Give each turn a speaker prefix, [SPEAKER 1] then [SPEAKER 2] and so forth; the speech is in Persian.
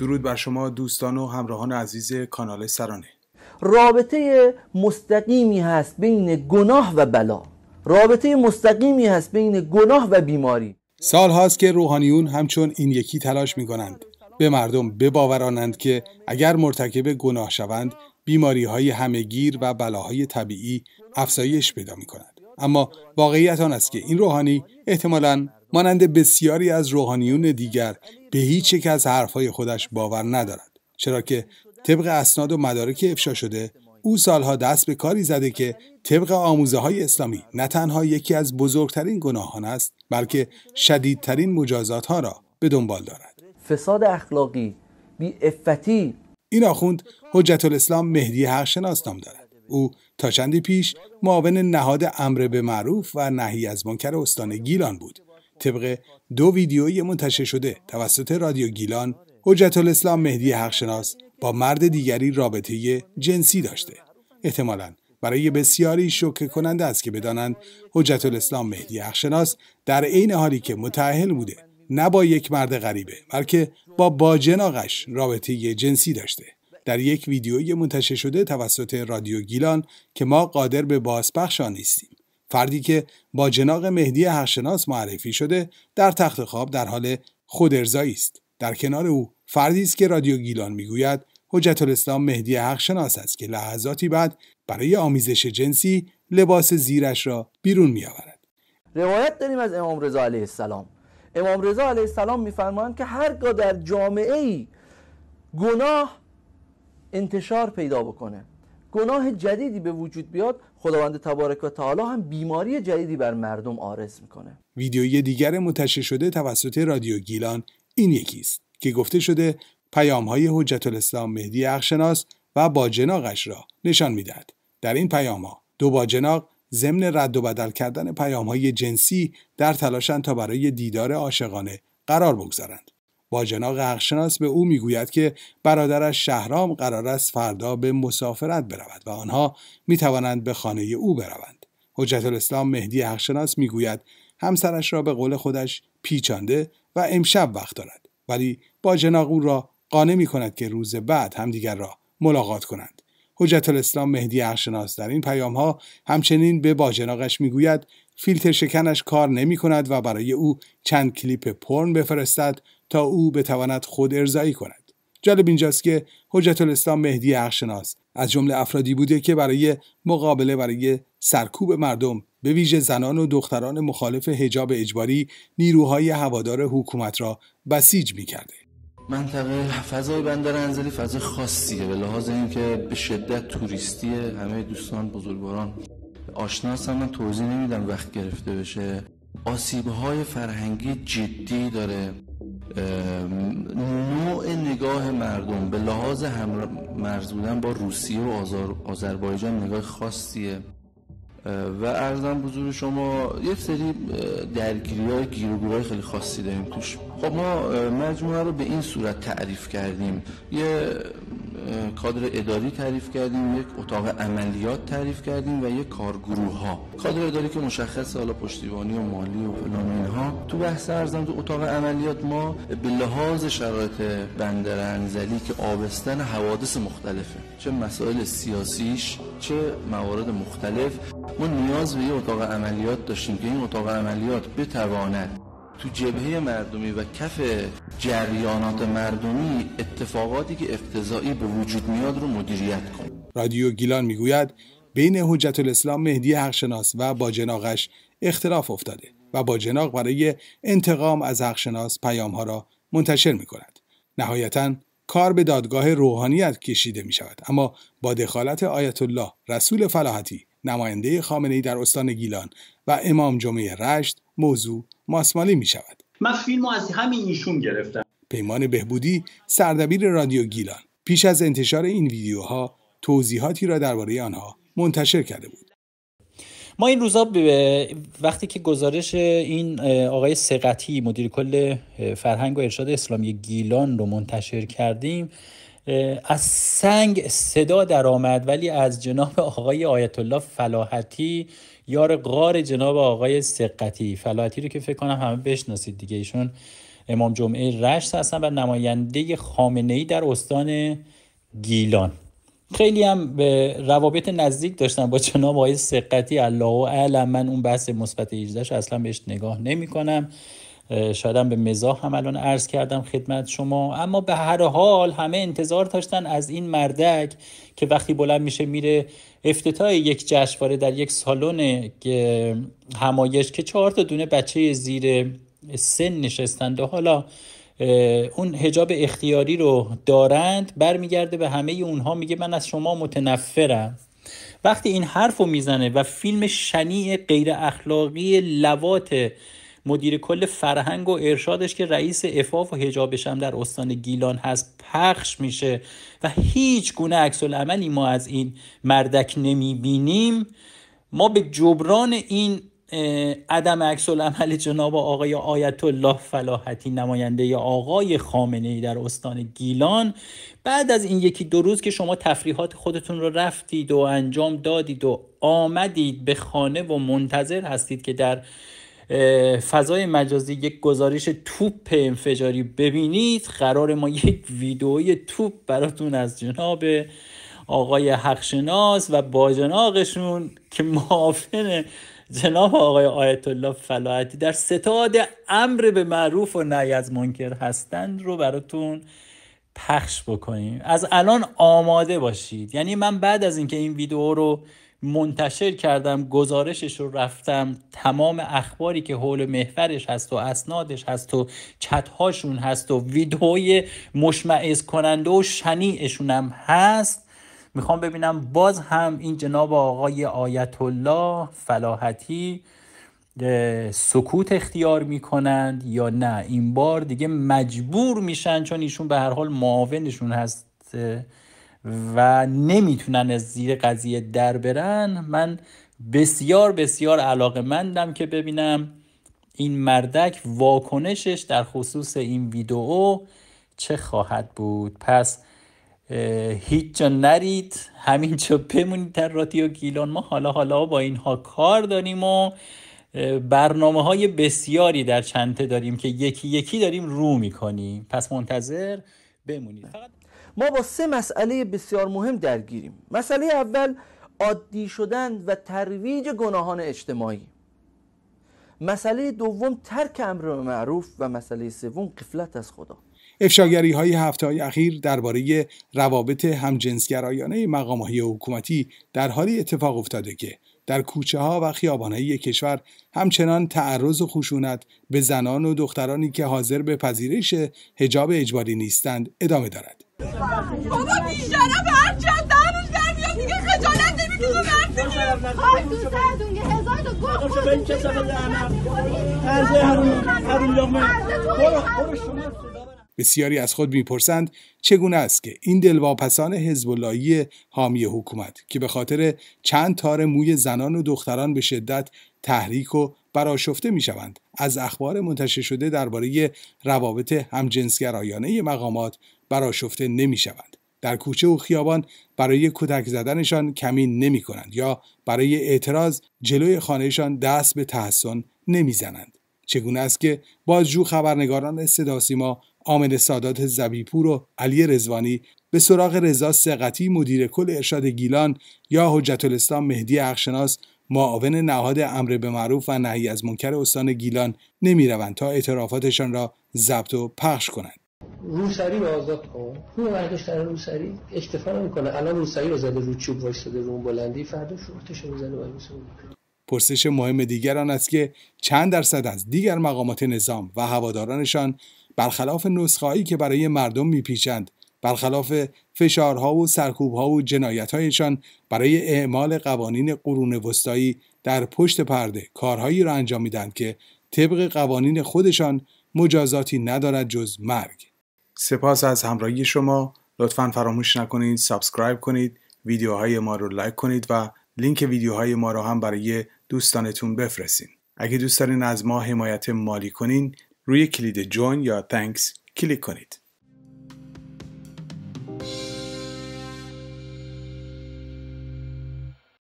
[SPEAKER 1] درود بر شما دوستان و همراهان عزیز کانال سرانه رابطه مستقیمی هست بین گناه و بلا رابطه مستقیمی هست بین گناه و بیماری سال هاست که روحانیون همچون این یکی تلاش می کنند به مردم بباورانند که اگر مرتکب گناه شوند بیماری های همگیر و بلاهای طبیعی افزایش پیدا می کند اما واقعیت آن است که این روحانی احتمالاً مانند بسیاری از روحانیون دیگر به هیچ یک از حرفهای خودش باور ندارد چرا که طبق اسناد و مدارک افشا شده او سالها دست به کاری زده که طبق آموزه های اسلامی نه تنها یکی از بزرگترین گناهان است بلکه شدیدترین مجازات ها را به دنبال دارد فساد اخلاقی بی افتی این آخوند حجت الاسلام مهدی شناس نام دارد او تا چندی پیش معاون نهاد امر به معروف و نهی از منکر استان گیلان بود طبق دو ویدیوی منتشر شده توسط رادیو گیلان حجت الاسلام مهدی حقشناس با مرد دیگری رابطه جنسی داشته احتمالا برای بسیاری شوکه کننده است که بدانند حجت الاسلام مهدی حقشناس در عین حالی که متعهل بوده نه با یک مرد غریبه بلکه با باجناقش رابطه جنسی داشته در یک ویدیوی منتشر شده توسط رادیو گیلان که ما قادر به بازپخش آن نیستیم فردی که با جناق مهدی حقشناس معرفی شده در تخت خواب در حال خودارضایی است در کنار او فردی است که رادیو گیلان میگوید حجت الاسلام مهدی حقشناس است که لحظاتی بعد برای آمیزش جنسی لباس زیرش را بیرون میآورد
[SPEAKER 2] روایت داریم از امام رضا علیه السلام امام رضا علیه السلام میفرمایند که هرگاه در جامعه ای گناه انتشار پیدا بکنه گناه جدیدی به وجود بیاد خداوند تبارک و
[SPEAKER 1] تعالی هم بیماری جدیدی بر مردم آرز میکنه ویدیوی دیگر منتشر شده توسط رادیو گیلان این یکی است که گفته شده پیام های حجت الاسلام مهدی اخشناس و باجناقش را نشان میدهد در این پیام ها دو باجناق ضمن رد و بدل کردن پیام های جنسی در تلاشن تا برای دیدار عاشقانه قرار بگذارند جناق حقشناس به او میگوید که برادرش شهرام قرار است فردا به مسافرت برود و آنها میتوانند به خانه او بروند حجت الاسلام مهدی حقشناس میگوید همسرش را به قول خودش پیچانده و امشب وقت دارد ولی جناق او را قانع می کند که روز بعد همدیگر را ملاقات کنند حجت الاسلام مهدی اخشناس در این پیام ها همچنین به باجناقش میگوید فیلتر شکنش کار نمی کند و برای او چند کلیپ پرن بفرستد تا او بتواند خود ارزایی کند. جالب اینجاست که حجت الاسلام مهدی اخشناس از جمله افرادی بوده که برای مقابله برای سرکوب مردم به ویژه زنان و دختران مخالف حجاب اجباری نیروهای هوادار حکومت را بسیج می کرده.
[SPEAKER 2] منطقه فضای بندر انزلی فضای خاصیه به لحاظ اینکه به شدت توریستیه همه دوستان بزرگواران آشنا هم من توضیح نمیدم وقت گرفته بشه آسیب های فرهنگی جدی داره نوع نگاه مردم به لحاظ هم مرز بودن با روسیه و آذربایجان نگاه خاصیه و ارزم بزرگ شما یه سری درگیری های گیروگور خیلی خاصی داریم توش خب ما مجموعه رو به این صورت تعریف کردیم یه کادر اداری تعریف کردیم یک اتاق عملیات تعریف کردیم و یک کارگروه ها کادر اداری که مشخص حالا پشتیبانی و مالی و فلان اینها تو بحث ارزم تو اتاق عملیات ما به لحاظ شرایط بندر انزلی که آبستن حوادث مختلفه چه مسائل سیاسیش چه موارد مختلف ما نیاز به یه اتاق عملیات داشتیم که این اتاق عملیات بتواند تو جبهه مردمی و کف جریانات مردمی
[SPEAKER 1] اتفاقاتی که افتضاعی به وجود میاد رو مدیریت کن. رادیو گیلان میگوید بین حجت الاسلام مهدی حقشناس و با جناقش اختلاف افتاده و با جناق برای انتقام از حقشناس پیامها را منتشر می کند. نهایتا کار به دادگاه روحانیت کشیده می شود اما با دخالت آیت الله رسول فلاحتی نماینده خامنه ای در استان گیلان و امام جمعه رشت موضوع ماسمالی می شود من فیلم از همین ایشون گرفتم پیمان بهبودی سردبیر رادیو گیلان پیش از انتشار این ویدیوها توضیحاتی را درباره آنها منتشر کرده بود
[SPEAKER 3] ما این روزا وقتی که گزارش این آقای سقتی مدیر کل فرهنگ و ارشاد اسلامی گیلان رو منتشر کردیم از سنگ صدا درآمد ولی از جناب آقای آیت الله فلاحتی یار غار جناب آقای سقتی فلاحتی رو که فکر کنم همه بشناسید دیگه ایشون امام جمعه رشت هستن و نماینده خامنه ای در استان گیلان خیلی هم به روابط نزدیک داشتن با جناب آقای سقتی الله و من اون بحث مثبت 18 اصلا بهش نگاه نمی کنم شاید به مزاح هم الان عرض کردم خدمت شما اما به هر حال همه انتظار داشتن از این مردک که وقتی بلند میشه میره افتتاح یک جشنواره در یک سالن همایش که چهار تا دونه بچه زیر سن نشستند و حالا اون هجاب اختیاری رو دارند برمیگرده به همه اونها میگه من از شما متنفرم وقتی این حرف رو میزنه و فیلم شنیع غیر اخلاقی لوات مدیر کل فرهنگ و ارشادش که رئیس افاف و هجابش هم در استان گیلان هست پخش میشه و هیچ گونه عکس عملی ما از این مردک نمیبینیم ما به جبران این عدم عکس عمل جناب آقای آیت الله فلاحتی نماینده آقای خامنه ای در استان گیلان بعد از این یکی دو روز که شما تفریحات خودتون رو رفتید و انجام دادید و آمدید به خانه و منتظر هستید که در فضای مجازی یک گزارش توپ انفجاری ببینید قرار ما یک ویدئوی توپ براتون از جناب آقای حقشناس و باجناقشون که معافن جناب آقای آیت الله فلاحتی در ستاد امر به معروف و نهی از منکر هستند رو براتون پخش بکنیم از الان آماده باشید یعنی من بعد از اینکه این ویدیو رو منتشر کردم گزارشش رو رفتم تمام اخباری که حول محورش هست و اسنادش هست و چتهاشون هست و ویدئوی مشمعز کننده و شنیعشون هم هست میخوام ببینم باز هم این جناب آقای آیت الله فلاحتی سکوت اختیار میکنند یا نه این بار دیگه مجبور میشن چون ایشون به هر حال معاونشون هست و نمیتونن از زیر قضیه در برن من بسیار بسیار علاقه مندم که ببینم این مردک واکنشش در خصوص این ویدئو چه خواهد بود پس هیچ جا نرید همینجا بمونید در رادیو گیلان ما حالا حالا با اینها کار داریم و برنامه های بسیاری در چنده داریم که یکی یکی داریم رو میکنیم پس منتظر بمونید فقط ما با سه مسئله بسیار مهم درگیریم مسئله اول
[SPEAKER 2] عادی شدن و ترویج گناهان اجتماعی مسئله دوم ترک امر معروف و مسئله سوم قفلت از خدا
[SPEAKER 1] افشاگری های هفته های اخیر درباره روابط همجنسگرایانه مقام های حکومتی در حالی اتفاق افتاده که در کوچه ها و خیابانهای کشور همچنان تعرض و خشونت به زنان و دخترانی که حاضر به پذیرش حجاب اجباری نیستند ادامه دارد. بسیاری از خود میپرسند چگونه است که این دلواپسان حزباللهی حامی حکومت که به خاطر چند تار موی زنان و دختران به شدت تحریک و براشفته میشوند از اخبار منتشر شده درباره روابط همجنسگرایانه مقامات براشفته نمی در کوچه و خیابان برای کتک زدنشان کمین نمی کنند یا برای اعتراض جلوی خانهشان دست به تحسن نمیزنند. چگونه است که بازجو خبرنگاران صداسیما عامل سادات زبیپور و علی رزوانی به سراغ رضا سقتی مدیر کل ارشاد گیلان یا حجت الاسلام مهدی اخشناس معاون نهاد امر به معروف و نهی از منکر استان گیلان روند تا اعترافاتشان را ضبط و پخش کنند
[SPEAKER 3] روسری رو آزاد کن روسری اکتفا میکنه الان روسری رو زده رو چوب رو بلندی فردا شورتش رو زده
[SPEAKER 1] پرسش مهم دیگران است که چند درصد از دیگر مقامات نظام و هوادارانشان برخلاف نسخه‌ای که برای مردم میپیچند برخلاف فشارها و سرکوبها و جنایتهایشان برای اعمال قوانین قرون وسطایی در پشت پرده کارهایی را انجام میدند که طبق قوانین خودشان مجازاتی ندارد جز مرگ سپاس از همراهی شما لطفا فراموش نکنید سابسکرایب کنید ویدیوهای ما رو لایک کنید و لینک ویدیوهای ما را هم برای دوستانتون بفرستین اگه دوست دارین از ما حمایت مالی کنین روی کلید جوین یا تانکس کلیک کنید.